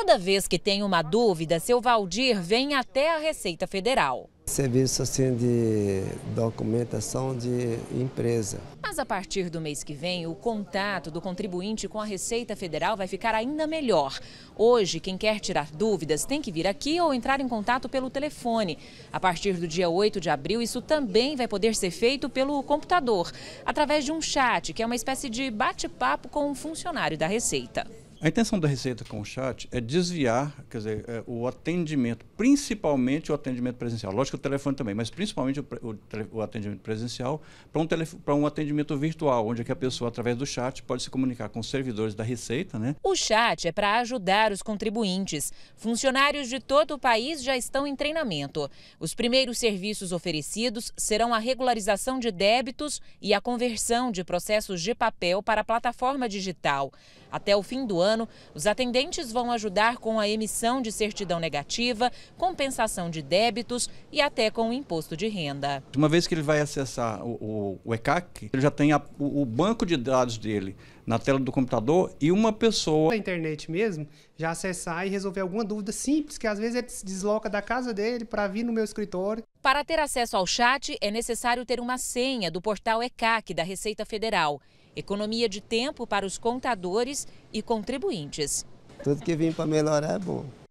Toda vez que tem uma dúvida, seu Valdir vem até a Receita Federal. Serviço assim de documentação de empresa. Mas a partir do mês que vem, o contato do contribuinte com a Receita Federal vai ficar ainda melhor. Hoje, quem quer tirar dúvidas tem que vir aqui ou entrar em contato pelo telefone. A partir do dia 8 de abril, isso também vai poder ser feito pelo computador, através de um chat, que é uma espécie de bate-papo com um funcionário da Receita. A intenção da Receita com o chat é desviar quer dizer, é, o atendimento, principalmente o atendimento presencial. Lógico o telefone também, mas principalmente o, o, o atendimento presencial para um, um atendimento virtual, onde é que a pessoa, através do chat, pode se comunicar com os servidores da Receita. Né? O chat é para ajudar os contribuintes. Funcionários de todo o país já estão em treinamento. Os primeiros serviços oferecidos serão a regularização de débitos e a conversão de processos de papel para a plataforma digital. Até o fim do ano, ano, os atendentes vão ajudar com a emissão de certidão negativa, compensação de débitos e até com o imposto de renda. Uma vez que ele vai acessar o, o, o ECAC, ele já tem a, o, o banco de dados dele na tela do computador e uma pessoa. Na internet mesmo, já acessar e resolver alguma dúvida simples, que às vezes ele se desloca da casa dele para vir no meu escritório. Para ter acesso ao chat, é necessário ter uma senha do portal ECAC da Receita Federal. Economia de tempo para os contadores e contribuintes. Tudo que vem para melhorar é bom.